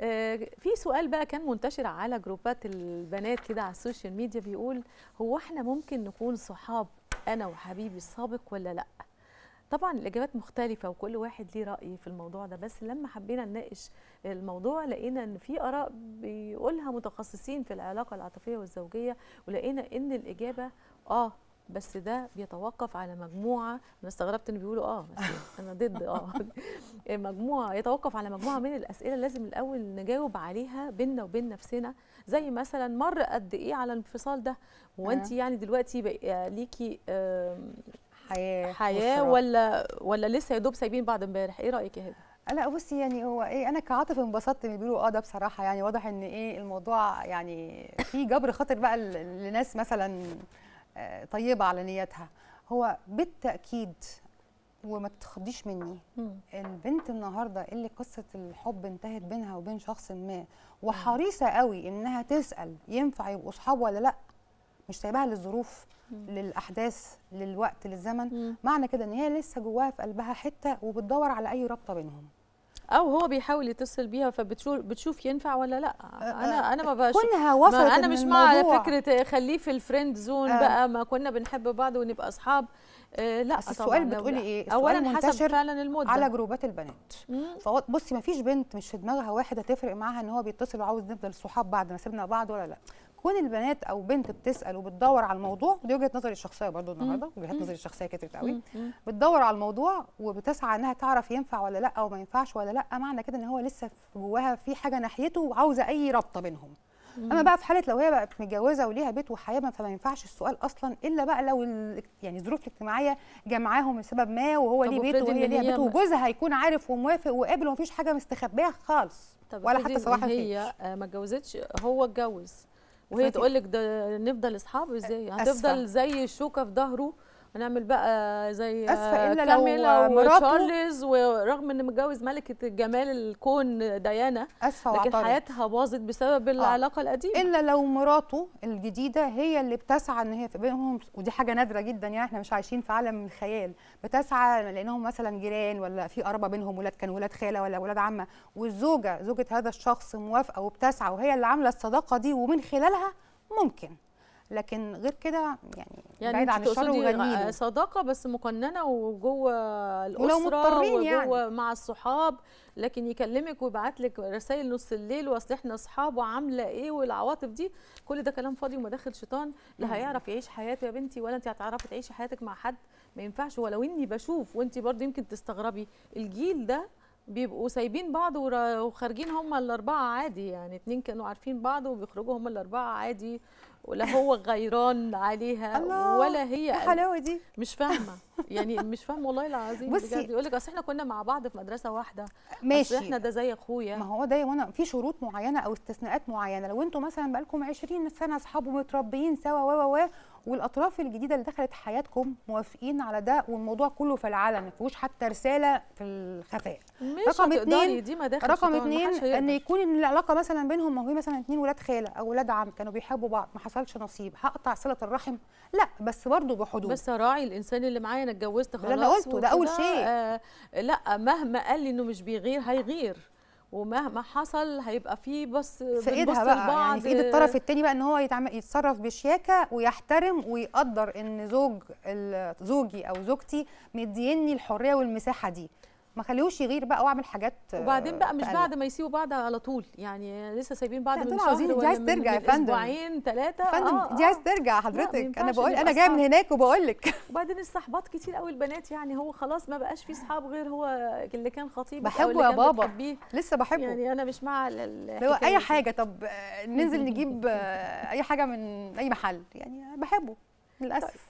آه، في سؤال بقى كان منتشر على جروبات البنات كده على السوشيال ميديا بيقول هو احنا ممكن نكون صحاب انا وحبيبي السابق ولا لا طبعا الاجابات مختلفه وكل واحد ليه راي في الموضوع ده بس لما حبينا نناقش الموضوع لقينا ان في اراء بيقولها متخصصين في العلاقه العاطفيه والزوجيه ولقينا ان الاجابه اه بس ده بيتوقف على مجموعه انا استغربت ان بيقولوا اه بس انا ضد اه مجموعه يتوقف على مجموعه من الاسئله لازم الاول نجاوب عليها بينا وبين نفسنا زي مثلا مر قد ايه على الانفصال ده وانت آه. يعني دلوقتي آه، ليكي حياه حياه ولا ولا لسه يا دوب سايبين بعض امبارح ايه رايك يا لا بصي يعني هو ايه انا كعاطف انبسطت ان بيقولوا اه ده بصراحه يعني واضح ان ايه الموضوع يعني في جبر خاطر بقى لناس مثلا طيبه على نيتها هو بالتاكيد وما تتخضيش مني البنت النهارده اللي قصه الحب انتهت بينها وبين شخص ما وحريصه قوي انها تسال ينفع يبقوا اصحاب ولا لا مش سايبها للظروف للاحداث للوقت للزمن معنى كده ان هي لسه جواها في قلبها حته وبتدور على اي رابطه بينهم او هو بيحاول يتصل بيها فبتشوف بتشوف ينفع ولا لا انا انا ما بشوف كلها وصلت ما انا مش مع فكره خليه في الفريند زون آه. بقى ما كنا بنحب بعض ونبقى اصحاب لا بس السؤال بتقولي ايه اولا منتشر حسب فعلا المده على جروبات البنات فبصي ما فيش بنت مش في دماغها واحد هتفرق معاها ان هو بيتصل وعاوز نفضل صحاب بعد ما سيبنا بعض ولا لا كون البنات او بنت بتسال وبتدور على الموضوع دي وجهه نظري الشخصيه برضو النهارده وجهات نظري الشخصيه كترت قوي بتدور على الموضوع وبتسعى انها تعرف ينفع ولا لا او ما ينفعش ولا لا معنى كده ان هو لسه جواها في حاجه ناحيته وعاوزه اي رابطه بينهم اما بقى في حاله لو هي بقت متجوزه وليها بيت وحياه فما ينفعش السؤال اصلا الا بقى لو يعني الظروف الاجتماعيه جمعاهم لسبب ما وهو ليه بيت وهي ليها بيت وجوزها هيكون عارف وموافق وقابل ومفيش حاجه مستخبيه خالص طب ولا حتى صباح هي آه، ما اتجوزتش هو اتجوز وهي تقول لك ده نفضل اصحاب ازاي يعني هتفضل زي الشوكه في ظهره هنعمل بقى زي آه، اسفه الا كاميلا آه، وتشارلز ورغم ان متجوز ملكه جمال الكون ديانا اسفه لكن وعطارد. حياتها باظت بسبب آه. العلاقه القديمه الا لو مراته الجديده هي اللي بتسعى ان هي بينهم ودي حاجه نادره جدا يعني احنا مش عايشين في عالم الخيال بتسعى لانهم مثلا جيران ولا في قرابه بينهم ولاد كانوا ولاد خاله ولا ولاد عمه والزوجه زوجه هذا الشخص موافقه وبتسعى وهي اللي عامله الصداقه دي ومن خلالها ممكن لكن غير كده يعني, يعني بعيد عن الشر وغنيله صداقه بس مقننه وجوه الاسره وجوه يعني. مع الصحاب لكن يكلمك ويبعت لك رسائل نص الليل واصل احنا اصحاب وعامله ايه والعواطف دي كل ده كلام فاضي ومداخل شيطان لا هيعرف يعيش حياته يا بنتي ولا انت هتعرفي تعيشي حياتك مع حد ما ينفعش ولو اني بشوف وانت برضه يمكن تستغربي الجيل ده بيبقوا سايبين بعض وخارجين هم الاربعه عادي يعني اتنين كانوا عارفين بعض وبيخرجوا هم الاربعه عادي ولا هو غيران عليها ولا هي إيه الحلاوه دي مش فاهمه يعني مش فاهمه والله العظيم بجد يقول لك اصل احنا كنا مع بعض في مدرسه واحده ماشي احنا ده زي اخويا ما هو ده وانا في شروط معينه او استثناءات معينه لو انتوا مثلا بقالكم 20 سنه اصحاب ومتربيين سوا و و والاطراف الجديده اللي دخلت حياتكم موافقين على ده والموضوع كله في العلن ما فيهوش حتى رساله في الخفاء رقم اثنين دي ما رقم اثنين ان يكون ان العلاقه مثلا بينهم ما هو مثلا اثنين ولاد خاله او ولاد عم كانوا بيحبوا بعض ما حصلش نصيب هقطع صله الرحم لا بس برضه بحدود بس راعي الانسان اللي معايا انا اتجوزت خلاص اللي انا قلته ده اول شيء آه لا مهما قال لي انه مش بيغير هيغير ومهما حصل هيبقى فيه بس في ايدها بقى يعني في ايد الطرف الثاني بقى ان هو يتصرف بشياكه ويحترم ويقدر ان زوج زوجي او زوجتي مديني الحريه والمساحه دي ما خليهوش يغير بقى واعمل حاجات آه، وبعدين بقى مش بعد ما يسيبوا بعض على طول يعني لسه سايبين بعض من شهر عايزين آه، دي عايز آه. ترجع يا فندم اسبوعين ثلاثه اه فندم دي عايز ترجع حضرتك انا بقول انا جايه من هناك وبقول لك وبعدين الصحبات كتير قوي البنات يعني هو خلاص ما بقاش في صحاب غير هو اللي كان خطيب بحبه يا بابا لسه بحبه يعني انا مش مع لو اي حاجه طب ننزل نجيب اي حاجه من اي محل يعني بحبه للاسف طيب.